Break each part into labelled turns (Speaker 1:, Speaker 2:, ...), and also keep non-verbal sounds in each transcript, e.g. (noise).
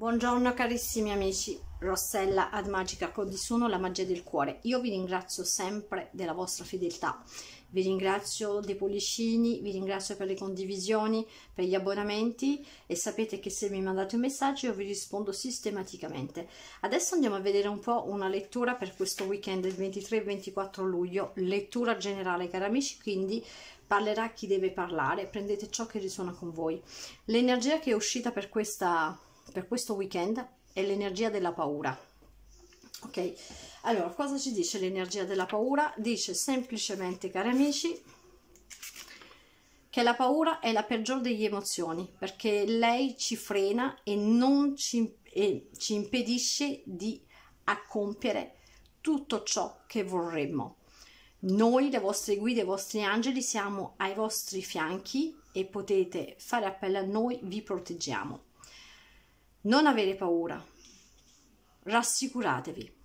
Speaker 1: Buongiorno carissimi amici, Rossella ad Magica Codisuno, la magia del cuore. Io vi ringrazio sempre della vostra fedeltà, vi ringrazio dei pollicini, vi ringrazio per le condivisioni, per gli abbonamenti e sapete che se mi mandate un messaggio io vi rispondo sistematicamente. Adesso andiamo a vedere un po' una lettura per questo weekend del 23 e 24 luglio, lettura generale cari amici, quindi parlerà chi deve parlare, prendete ciò che risuona con voi. L'energia che è uscita per questa per questo weekend è l'energia della paura. Ok, allora cosa ci dice l'energia della paura? Dice semplicemente, cari amici, che la paura è la peggior delle emozioni perché lei ci frena e non ci, e ci impedisce di compiere tutto ciò che vorremmo. Noi, le vostre guide, i vostri angeli, siamo ai vostri fianchi e potete fare appello a noi, vi proteggiamo. Non avere paura, rassicuratevi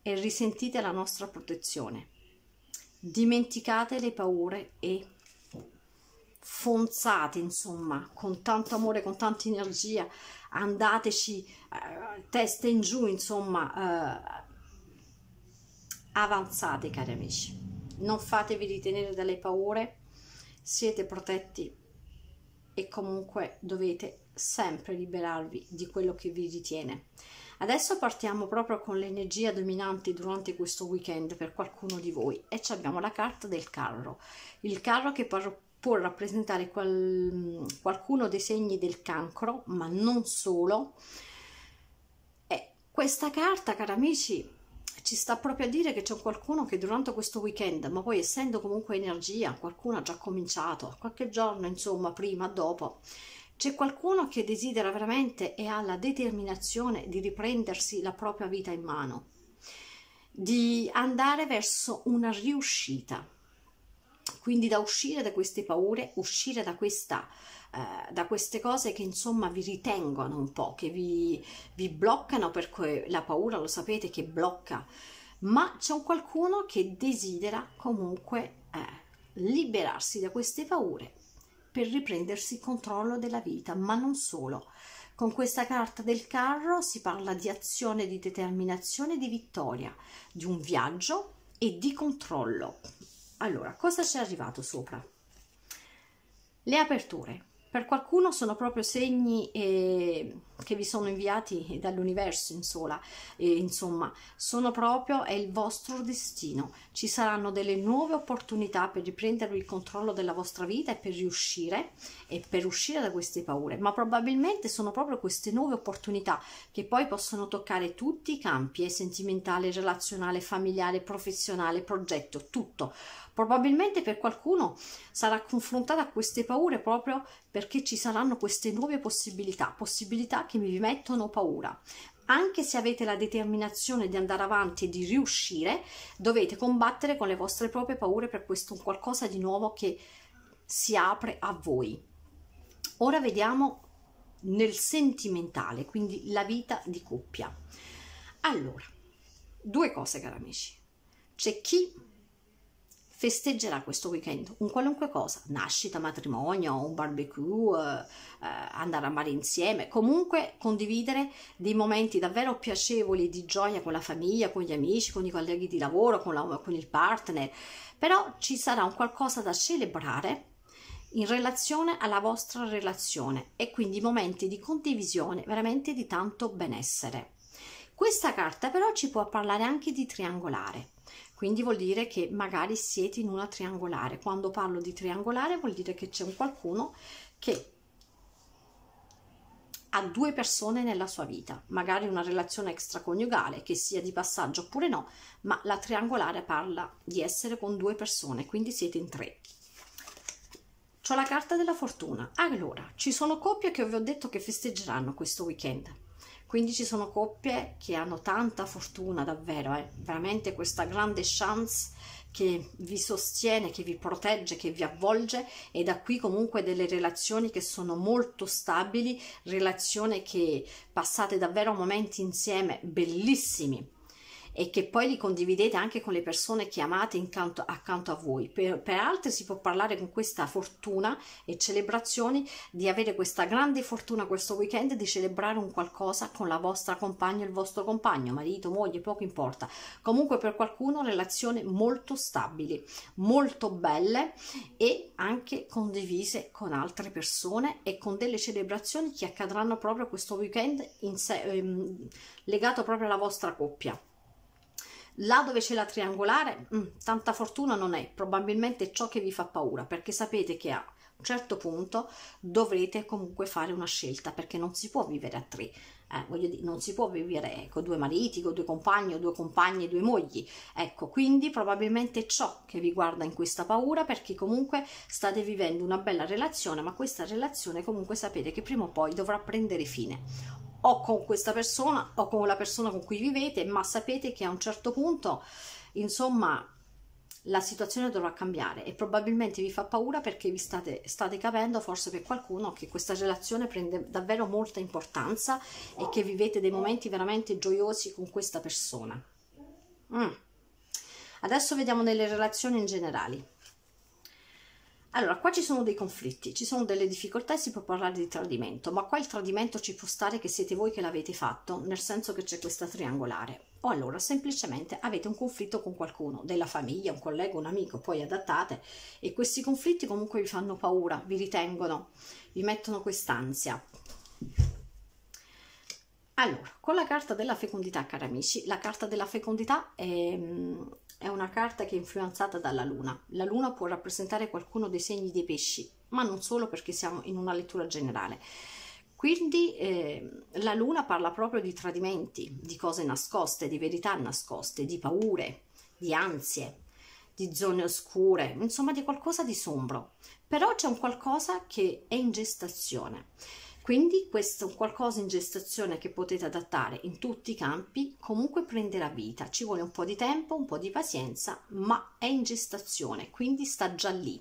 Speaker 1: e risentite la nostra protezione. Dimenticate le paure e fonzate, insomma, con tanto amore, con tanta energia, andateci eh, testa in giù, insomma, eh, avanzate, cari amici. Non fatevi ritenere dalle paure, siete protetti e comunque dovete sempre liberarvi di quello che vi ritiene. Adesso partiamo proprio con l'energia dominante durante questo weekend per qualcuno di voi e abbiamo la carta del carro, il carro che può rappresentare qual qualcuno dei segni del cancro, ma non solo. E questa carta, cari amici, ci sta proprio a dire che c'è qualcuno che durante questo weekend, ma poi essendo comunque energia, qualcuno ha già cominciato, qualche giorno insomma, prima, dopo, c'è qualcuno che desidera veramente e ha la determinazione di riprendersi la propria vita in mano, di andare verso una riuscita. Quindi da uscire da queste paure, uscire da questa eh, da queste cose che insomma vi ritengono un po', che vi, vi bloccano perché la paura lo sapete che blocca, ma c'è un qualcuno che desidera comunque eh, liberarsi da queste paure per riprendersi il controllo della vita, ma non solo. Con questa carta del carro si parla di azione, di determinazione, di vittoria, di un viaggio e di controllo. Allora, cosa c'è arrivato sopra? Le aperture. Per qualcuno sono proprio segni... Eh, che vi sono inviati dall'universo insomma, eh, insomma sono proprio è il vostro destino ci saranno delle nuove opportunità per riprendere il controllo della vostra vita e per riuscire e per uscire da queste paure ma probabilmente sono proprio queste nuove opportunità che poi possono toccare tutti i campi eh, sentimentale relazionale familiare professionale progetto tutto probabilmente per qualcuno sarà confrontata a queste paure proprio perché ci saranno queste nuove possibilità possibilità che che vi mettono paura. Anche se avete la determinazione di andare avanti e di riuscire, dovete combattere con le vostre proprie paure per questo qualcosa di nuovo che si apre a voi. Ora vediamo nel sentimentale, quindi la vita di coppia. Allora, due cose cari amici. C'è chi festeggerà questo weekend, un qualunque cosa, nascita, matrimonio, un barbecue, eh, eh, andare a mare insieme, comunque condividere dei momenti davvero piacevoli di gioia con la famiglia, con gli amici, con i colleghi di lavoro, con, la, con il partner, però ci sarà un qualcosa da celebrare in relazione alla vostra relazione e quindi momenti di condivisione veramente di tanto benessere. Questa carta però ci può parlare anche di triangolare quindi vuol dire che magari siete in una triangolare. Quando parlo di triangolare vuol dire che c'è un qualcuno che ha due persone nella sua vita, magari una relazione extraconiugale che sia di passaggio oppure no, ma la triangolare parla di essere con due persone, quindi siete in tre. C'ho la carta della fortuna. Allora, ci sono coppie che vi ho detto che festeggeranno questo weekend. Quindi ci sono coppie che hanno tanta fortuna, davvero, eh? veramente questa grande chance che vi sostiene, che vi protegge, che vi avvolge e da qui comunque delle relazioni che sono molto stabili, relazioni che passate davvero momenti insieme bellissimi e che poi li condividete anche con le persone che amate incanto, accanto a voi. Per, per altre si può parlare con questa fortuna e celebrazioni di avere questa grande fortuna questo weekend di celebrare un qualcosa con la vostra compagna, il vostro compagno, marito, moglie, poco importa. Comunque per qualcuno relazioni molto stabili, molto belle e anche condivise con altre persone e con delle celebrazioni che accadranno proprio questo weekend in sé, ehm, legato proprio alla vostra coppia. Là dove c'è la triangolare, mh, mm, tanta fortuna non è, probabilmente ciò che vi fa paura, perché sapete che a un certo punto dovrete comunque fare una scelta, perché non si può vivere a tre. Eh, voglio dire, non si può vivere con ecco, due mariti, con due compagni, o due compagni e due mogli. Ecco, quindi probabilmente ciò che vi guarda in questa paura, perché comunque state vivendo una bella relazione, ma questa relazione comunque sapete che prima o poi dovrà prendere fine o con questa persona o con la persona con cui vivete, ma sapete che a un certo punto, insomma, la situazione dovrà cambiare e probabilmente vi fa paura perché vi state, state capendo, forse per qualcuno, che questa relazione prende davvero molta importanza e che vivete dei momenti veramente gioiosi con questa persona. Mm. Adesso vediamo nelle relazioni in generale. Allora, qua ci sono dei conflitti, ci sono delle difficoltà e si può parlare di tradimento, ma qua il tradimento ci può stare che siete voi che l'avete fatto, nel senso che c'è questa triangolare. O allora semplicemente avete un conflitto con qualcuno, della famiglia, un collega, un amico, poi adattate e questi conflitti comunque vi fanno paura, vi ritengono, vi mettono quest'ansia. Allora, con la carta della fecondità, cari amici, la carta della fecondità è, mm, è una carta che è influenzata dalla luna. La luna può rappresentare qualcuno dei segni dei pesci, ma non solo perché siamo in una lettura generale. Quindi eh, la luna parla proprio di tradimenti, di cose nascoste, di verità nascoste, di paure, di ansie, di zone oscure, insomma di qualcosa di sombro. Però c'è un qualcosa che è in gestazione. Quindi questo è qualcosa in gestazione che potete adattare in tutti i campi, comunque prenderà vita, ci vuole un po' di tempo, un po' di pazienza, ma è in gestazione, quindi sta già lì.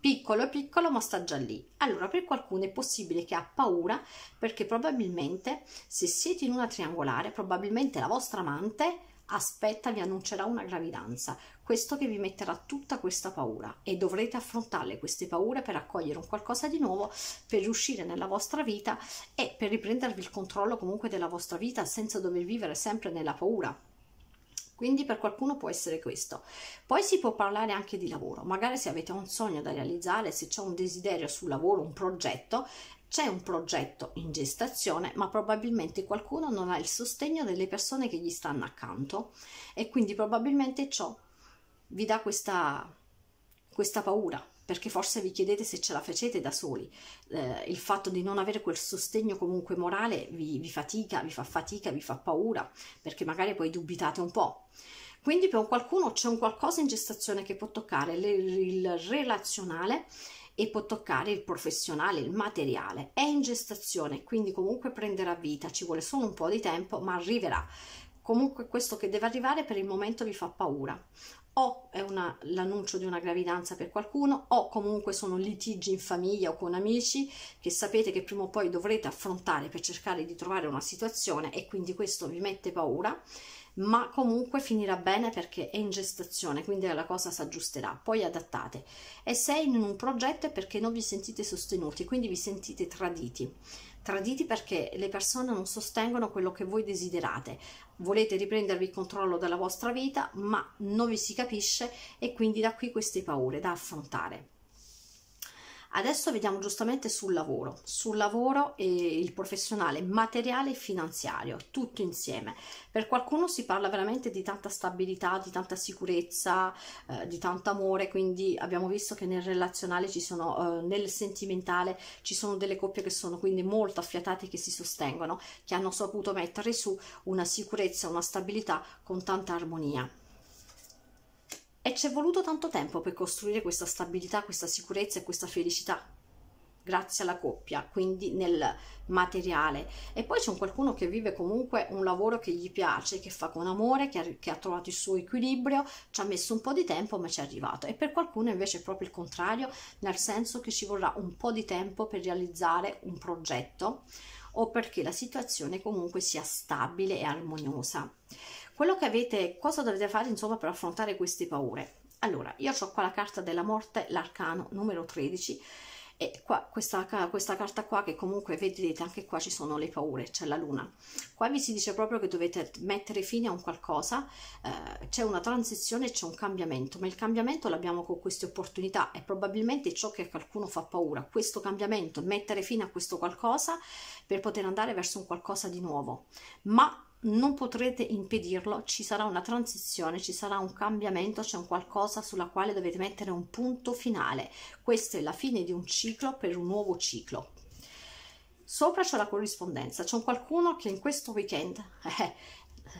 Speaker 1: Piccolo piccolo, ma sta già lì. Allora, per qualcuno è possibile che ha paura perché probabilmente se siete in una triangolare, probabilmente la vostra amante aspetta vi annuncerà una gravidanza, questo che vi metterà tutta questa paura e dovrete affrontare queste paure per accogliere un qualcosa di nuovo, per riuscire nella vostra vita e per riprendervi il controllo comunque della vostra vita senza dover vivere sempre nella paura. Quindi per qualcuno può essere questo. Poi si può parlare anche di lavoro, magari se avete un sogno da realizzare, se c'è un desiderio sul lavoro, un progetto, c'è un progetto in gestazione, ma probabilmente qualcuno non ha il sostegno delle persone che gli stanno accanto e quindi probabilmente ciò vi dà questa, questa paura, perché forse vi chiedete se ce la facete da soli. Eh, il fatto di non avere quel sostegno comunque morale vi, vi fatica, vi fa fatica, vi fa paura, perché magari poi dubitate un po'. Quindi per qualcuno c'è un qualcosa in gestazione che può toccare il relazionale e può toccare il professionale, il materiale. È in gestazione, quindi comunque prenderà vita, ci vuole solo un po' di tempo, ma arriverà. Comunque questo che deve arrivare per il momento vi fa paura. O è l'annuncio di una gravidanza per qualcuno, o comunque sono litigi in famiglia o con amici che sapete che prima o poi dovrete affrontare per cercare di trovare una situazione e quindi questo vi mette paura ma comunque finirà bene perché è in gestazione, quindi la cosa si aggiusterà. Poi adattate. E se in un progetto è perché non vi sentite sostenuti, quindi vi sentite traditi. Traditi perché le persone non sostengono quello che voi desiderate. Volete riprendervi il controllo della vostra vita, ma non vi si capisce e quindi da qui queste paure da affrontare. Adesso vediamo giustamente sul lavoro, sul lavoro e il professionale materiale e finanziario, tutto insieme. Per qualcuno si parla veramente di tanta stabilità, di tanta sicurezza, eh, di tanto amore, quindi abbiamo visto che nel relazionale ci sono, eh, nel sentimentale ci sono delle coppie che sono quindi molto affiatate che si sostengono, che hanno saputo mettere su una sicurezza, una stabilità con tanta armonia. E ci è voluto tanto tempo per costruire questa stabilità, questa sicurezza e questa felicità. Grazie alla coppia, quindi nel materiale. E poi c'è qualcuno che vive comunque un lavoro che gli piace, che fa con amore, che ha, che ha trovato il suo equilibrio, ci ha messo un po' di tempo ma ci è arrivato. E per qualcuno invece è proprio il contrario, nel senso che ci vorrà un po' di tempo per realizzare un progetto o perché la situazione comunque sia stabile e armoniosa quello che avete, cosa dovete fare insomma per affrontare queste paure? Allora, io ho qua la carta della morte, l'arcano numero 13 e qua, questa, questa, carta qua che comunque vedete anche qua ci sono le paure, c'è la luna. Qua vi si dice proprio che dovete mettere fine a un qualcosa, eh, c'è una transizione, c'è un cambiamento, ma il cambiamento l'abbiamo con queste opportunità è probabilmente ciò che a qualcuno fa paura, questo cambiamento, mettere fine a questo qualcosa per poter andare verso un qualcosa di nuovo. Ma non potrete impedirlo, ci sarà una transizione, ci sarà un cambiamento, c'è un qualcosa sulla quale dovete mettere un punto finale. Questa è la fine di un ciclo per un nuovo ciclo. Sopra c'è la corrispondenza, c'è qualcuno che in questo weekend (laughs) eh,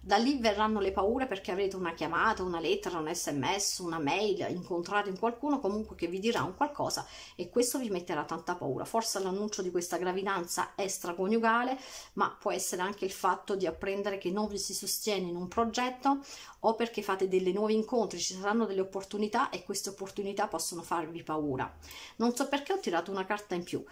Speaker 1: da lì verranno le paure perché avrete una chiamata, una lettera, un sms, una mail, incontrate qualcuno comunque che vi dirà un qualcosa e questo vi metterà tanta paura. Forse l'annuncio di questa gravidanza extraconiugale, ma può essere anche il fatto di apprendere che non vi si sostiene in un progetto o perché fate delle nuovi incontri, ci saranno delle opportunità e queste opportunità possono farvi paura. Non so perché ho tirato una carta in più.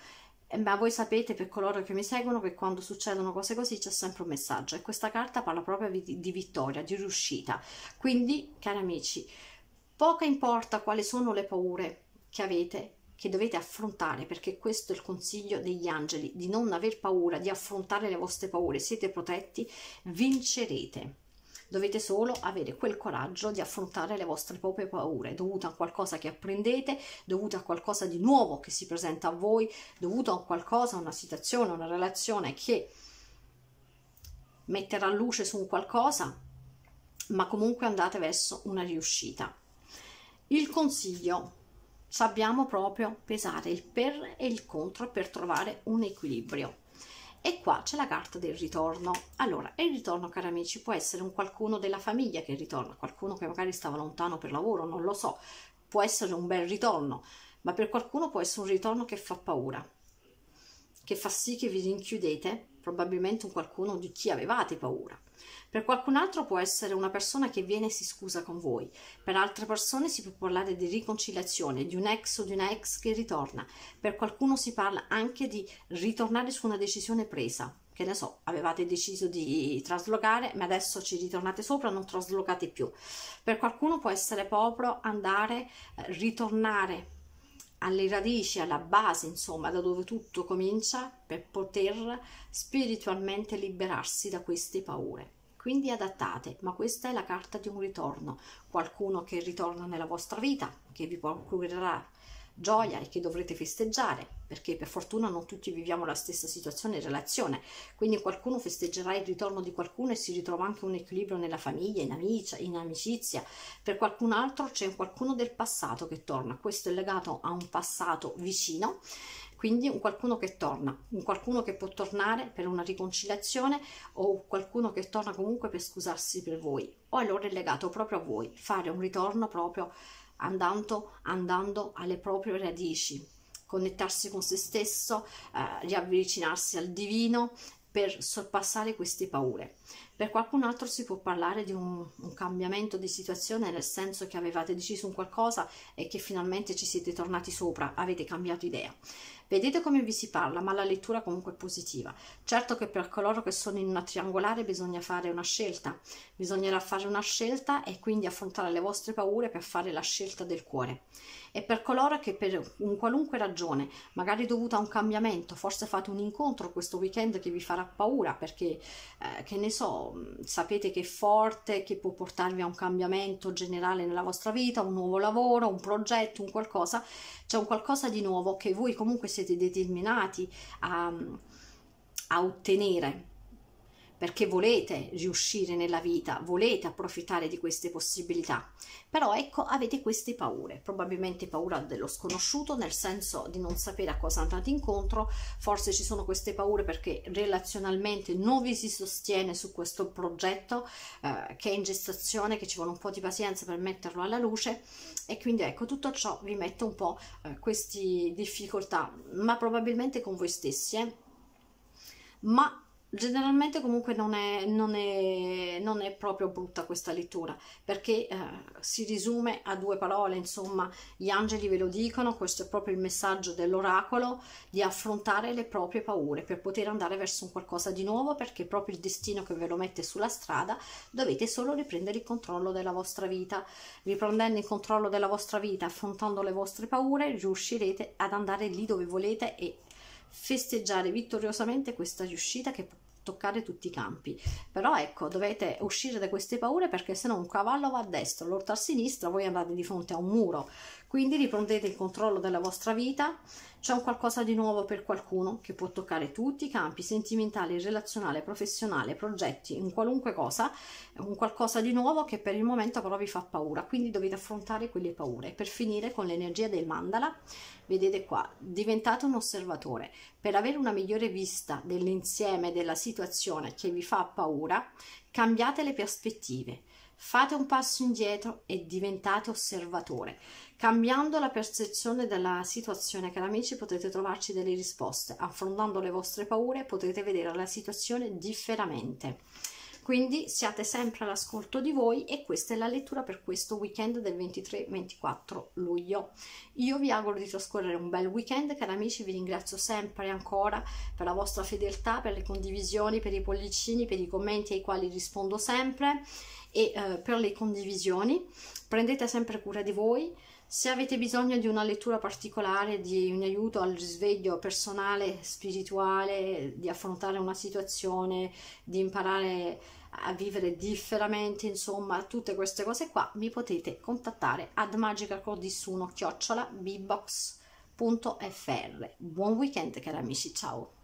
Speaker 1: Eh, ma voi sapete per coloro che mi seguono che quando succedono cose così c'è sempre un messaggio e questa carta parla proprio di, vittoria, di riuscita. Quindi, cari amici, poco importa quali sono le paure che avete, che dovete affrontare, perché questo è il consiglio degli angeli, di non aver paura, di affrontare le vostre paure, siete protetti, vincerete. Dovete solo avere quel coraggio di affrontare le vostre proprie paure, dovute a qualcosa che apprendete, dovute a qualcosa di nuovo che si presenta a voi, dovuto a qualcosa, una situazione, una relazione che metterà luce su un qualcosa, ma comunque andate verso una riuscita. Il consiglio sappiamo proprio pesare il per e il contro per trovare un equilibrio e qua c'è la carta del ritorno allora il ritorno cari amici può essere un qualcuno della famiglia che ritorna qualcuno che magari stava lontano per lavoro non lo so può essere un bel ritorno ma per qualcuno può essere un ritorno che fa paura che fa sì che vi rinchiudete, probabilmente un qualcuno di chi avevate paura. Per qualcun altro può essere una persona che viene e si scusa con voi, per altre persone si può parlare di riconciliazione, di un ex o di una ex che ritorna, per qualcuno si parla anche di ritornare su una decisione presa, che ne so, avevate deciso di traslocare, ma adesso ci ritornate sopra, non traslocate più. Per qualcuno può essere proprio andare, eh, ritornare alle radici, alla base, insomma, da dove tutto comincia per poter spiritualmente liberarsi da queste paure. Quindi adattate, ma questa è la carta di un ritorno, qualcuno che ritorna nella vostra vita, che vi procurerà gioia e che dovrete festeggiare, perché per fortuna non tutti viviamo la stessa situazione e relazione, quindi qualcuno festeggerà il ritorno di qualcuno e si ritrova anche un equilibrio nella famiglia, in, amicia, in amicizia, per qualcun altro c'è qualcuno del passato che torna, questo è legato a un passato vicino, quindi un qualcuno che torna, un qualcuno che può tornare per una riconciliazione o qualcuno che torna comunque per scusarsi per voi, o allora è legato proprio a voi, fare un ritorno proprio andando, andando alle proprie radici, connettarsi con se stesso, eh, riavvicinarsi al divino per sorpassare queste paure. Per qualcun altro si può parlare di un, un cambiamento di situazione nel senso che avevate deciso un qualcosa e che finalmente ci siete tornati sopra, avete cambiato idea. Vedete come vi si parla, ma la lettura comunque è positiva. Certo che per coloro che sono in una triangolare bisogna fare una scelta, bisognerà fare una scelta e quindi affrontare le vostre paure per fare la scelta del cuore. E per coloro che per un qualunque ragione, magari dovuta a un cambiamento, forse fate un incontro questo weekend che vi farà paura perché, eh, che ne so, so, sapete che è forte, che può portarvi a un cambiamento generale nella vostra vita, un nuovo lavoro, un progetto, un qualcosa, c'è un qualcosa di nuovo che voi comunque siete determinati a, a ottenere perché volete riuscire nella vita, volete approfittare di queste possibilità, però ecco avete queste paure, probabilmente paura dello sconosciuto, nel senso di non sapere a cosa andate incontro, forse ci sono queste paure perché relazionalmente non vi si sostiene su questo progetto eh, che è in gestazione, che ci vuole un po' di pazienza per metterlo alla luce e quindi ecco tutto ciò vi mette un po' eh, queste difficoltà, ma probabilmente con voi stessi. Eh? ma generalmente comunque non è, non è, non è proprio brutta questa lettura perché eh, si risume a due parole insomma gli angeli ve lo dicono questo è proprio il messaggio dell'oracolo di affrontare le proprie paure per poter andare verso un qualcosa di nuovo perché proprio il destino che ve lo mette sulla strada dovete solo riprendere il controllo della vostra vita riprendendo il controllo della vostra vita affrontando le vostre paure riuscirete ad andare lì dove volete e festeggiare vittoriosamente questa riuscita che può toccare tutti i campi però ecco dovete uscire da queste paure perché se no un cavallo va a destra l'orto a sinistra voi andate di fronte a un muro quindi riprendete il controllo della vostra vita c'è un qualcosa di nuovo per qualcuno che può toccare tutti i campi sentimentale, relazionale, professionale, progetti, in qualunque cosa, un qualcosa di nuovo che per il momento però vi fa paura, quindi dovete affrontare quelle paure per finire con l'energia del mandala vedete qua, diventate un osservatore per avere una migliore vista dell'insieme della situazione che vi fa paura, cambiate le prospettive, fate un passo indietro e diventate osservatore. Cambiando la percezione della situazione, cari amici, potete trovarci delle risposte. Affrontando le vostre paure potrete vedere la situazione differente. Quindi siate sempre all'ascolto di voi e questa è la lettura per questo weekend del 23-24 luglio. Io vi auguro di trascorrere un bel weekend, cari amici, vi ringrazio sempre ancora per la vostra fedeltà, per le condivisioni, per i pollicini, per i commenti ai quali rispondo sempre e eh, per le condivisioni. Prendete sempre cura di voi se avete bisogno di una lettura particolare, di un aiuto al risveglio personale, spirituale, di affrontare una situazione, di imparare a vivere differamente, insomma, tutte queste cose qua, mi potete contattare ad magicacodissuno chiocciola bbox.fr. Buon weekend cari amici, ciao!